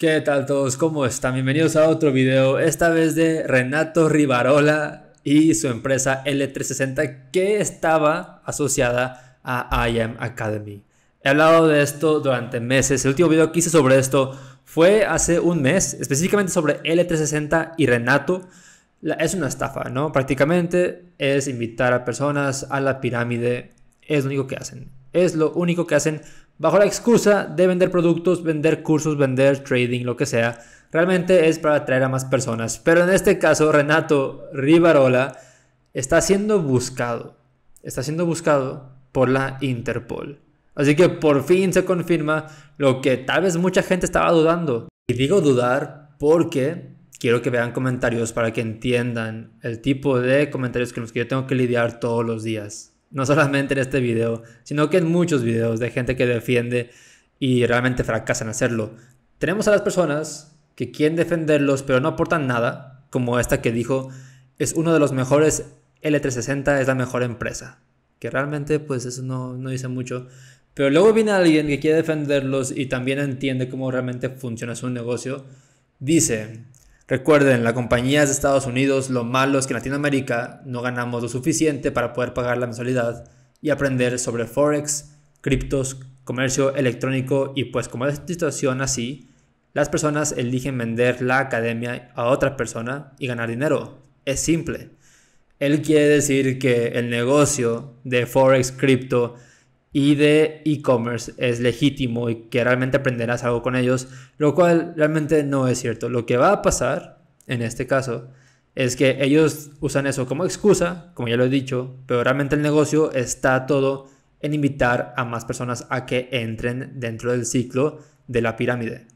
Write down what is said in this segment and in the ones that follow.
¿Qué tal todos? ¿Cómo están? Bienvenidos a otro video, esta vez de Renato Rivarola y su empresa L360 que estaba asociada a IAM Academy. He hablado de esto durante meses, el último video que hice sobre esto fue hace un mes, específicamente sobre L360 y Renato. es una estafa, ¿no? Prácticamente es invitar a personas a la pirámide, es lo único que hacen. Es lo único que hacen bajo la excusa de vender productos, vender cursos, vender trading, lo que sea. Realmente es para atraer a más personas. Pero en este caso, Renato Rivarola está siendo buscado. Está siendo buscado por la Interpol. Así que por fin se confirma lo que tal vez mucha gente estaba dudando. Y digo dudar porque quiero que vean comentarios para que entiendan el tipo de comentarios con los que yo tengo que lidiar todos los días. No solamente en este video, sino que en muchos videos de gente que defiende y realmente fracasan en hacerlo. Tenemos a las personas que quieren defenderlos pero no aportan nada, como esta que dijo, es uno de los mejores, L360 es la mejor empresa. Que realmente pues eso no, no dice mucho. Pero luego viene alguien que quiere defenderlos y también entiende cómo realmente funciona su negocio. Dice, Recuerden, la compañía es de Estados Unidos, lo malo es que en Latinoamérica no ganamos lo suficiente para poder pagar la mensualidad y aprender sobre Forex, criptos, comercio electrónico y pues como es situación así, las personas eligen vender la academia a otra persona y ganar dinero. Es simple. Él quiere decir que el negocio de Forex, cripto, y de e-commerce es legítimo y que realmente aprenderás algo con ellos, lo cual realmente no es cierto. Lo que va a pasar en este caso es que ellos usan eso como excusa, como ya lo he dicho, pero realmente el negocio está todo en invitar a más personas a que entren dentro del ciclo de la pirámide.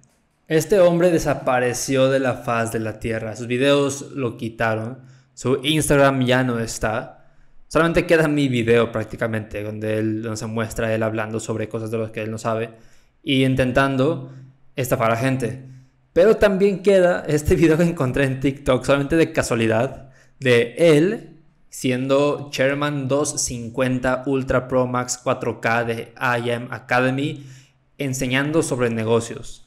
Este hombre desapareció de la faz de la tierra, sus videos lo quitaron, su Instagram ya no está, Solamente queda mi video prácticamente, donde él donde se muestra él hablando sobre cosas de las que él no sabe y intentando estafar a la gente. Pero también queda este video que encontré en TikTok, solamente de casualidad, de él siendo Chairman 250 Ultra Pro Max 4K de IM Academy, enseñando sobre negocios.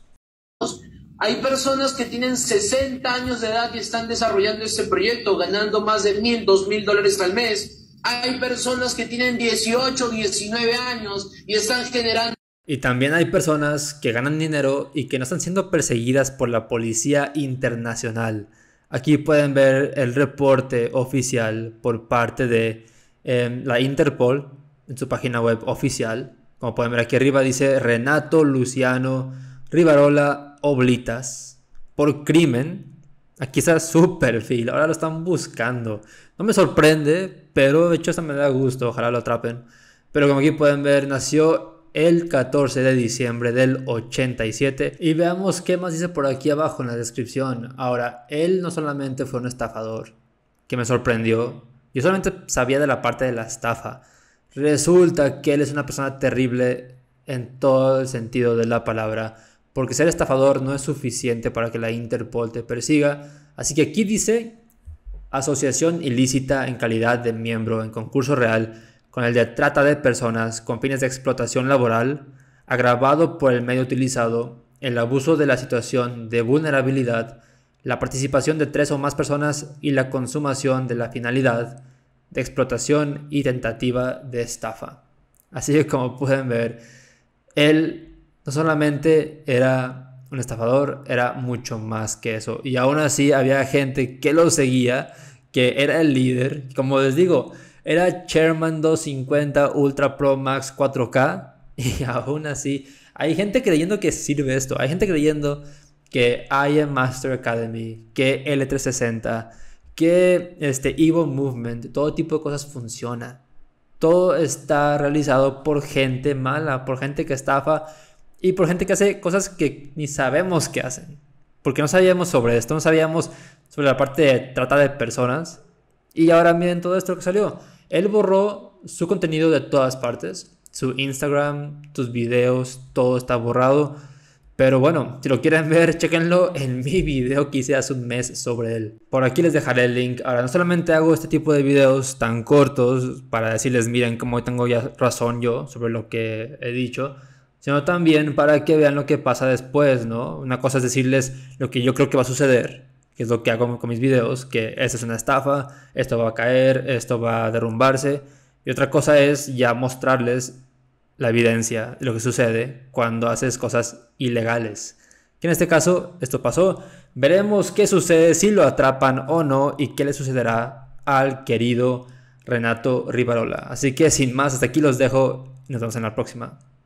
Hay personas que tienen 60 años de edad y están desarrollando este proyecto, ganando más de 1000, 2000 dólares al mes hay personas que tienen 18, 19 años y están generando... Y también hay personas que ganan dinero y que no están siendo perseguidas por la policía internacional. Aquí pueden ver el reporte oficial por parte de em, la Interpol en su página web oficial. Como pueden ver aquí arriba dice Renato Luciano Rivarola Oblitas por crimen Aquí ah, está su perfil, ahora lo están buscando. No me sorprende, pero de hecho hasta me da gusto, ojalá lo atrapen. Pero como aquí pueden ver, nació el 14 de diciembre del 87. Y veamos qué más dice por aquí abajo en la descripción. Ahora, él no solamente fue un estafador, que me sorprendió. Yo solamente sabía de la parte de la estafa. Resulta que él es una persona terrible en todo el sentido de la palabra porque ser estafador no es suficiente para que la Interpol te persiga. Así que aquí dice asociación ilícita en calidad de miembro en concurso real con el de trata de personas con fines de explotación laboral, agravado por el medio utilizado, el abuso de la situación de vulnerabilidad, la participación de tres o más personas y la consumación de la finalidad de explotación y tentativa de estafa. Así que como pueden ver, el no solamente era un estafador, era mucho más que eso. Y aún así había gente que lo seguía, que era el líder. Como les digo, era Chairman 250 Ultra Pro Max 4K. Y aún así, hay gente creyendo que sirve esto. Hay gente creyendo que am Master Academy, que L360, que este Evo Movement, todo tipo de cosas funciona. Todo está realizado por gente mala, por gente que estafa y por gente que hace cosas que ni sabemos que hacen. Porque no sabíamos sobre esto, no sabíamos sobre la parte de trata de personas. Y ahora miren todo esto que salió. Él borró su contenido de todas partes. Su Instagram, tus videos, todo está borrado. Pero bueno, si lo quieren ver, chequenlo en mi video que hice hace un mes sobre él. Por aquí les dejaré el link. Ahora, no solamente hago este tipo de videos tan cortos para decirles, miren cómo tengo ya razón yo sobre lo que he dicho sino también para que vean lo que pasa después, ¿no? Una cosa es decirles lo que yo creo que va a suceder, que es lo que hago con mis videos, que esta es una estafa, esto va a caer, esto va a derrumbarse, y otra cosa es ya mostrarles la evidencia de lo que sucede cuando haces cosas ilegales. Que en este caso esto pasó. Veremos qué sucede, si lo atrapan o no y qué le sucederá al querido Renato Rivarola. Así que sin más, hasta aquí los dejo. Nos vemos en la próxima.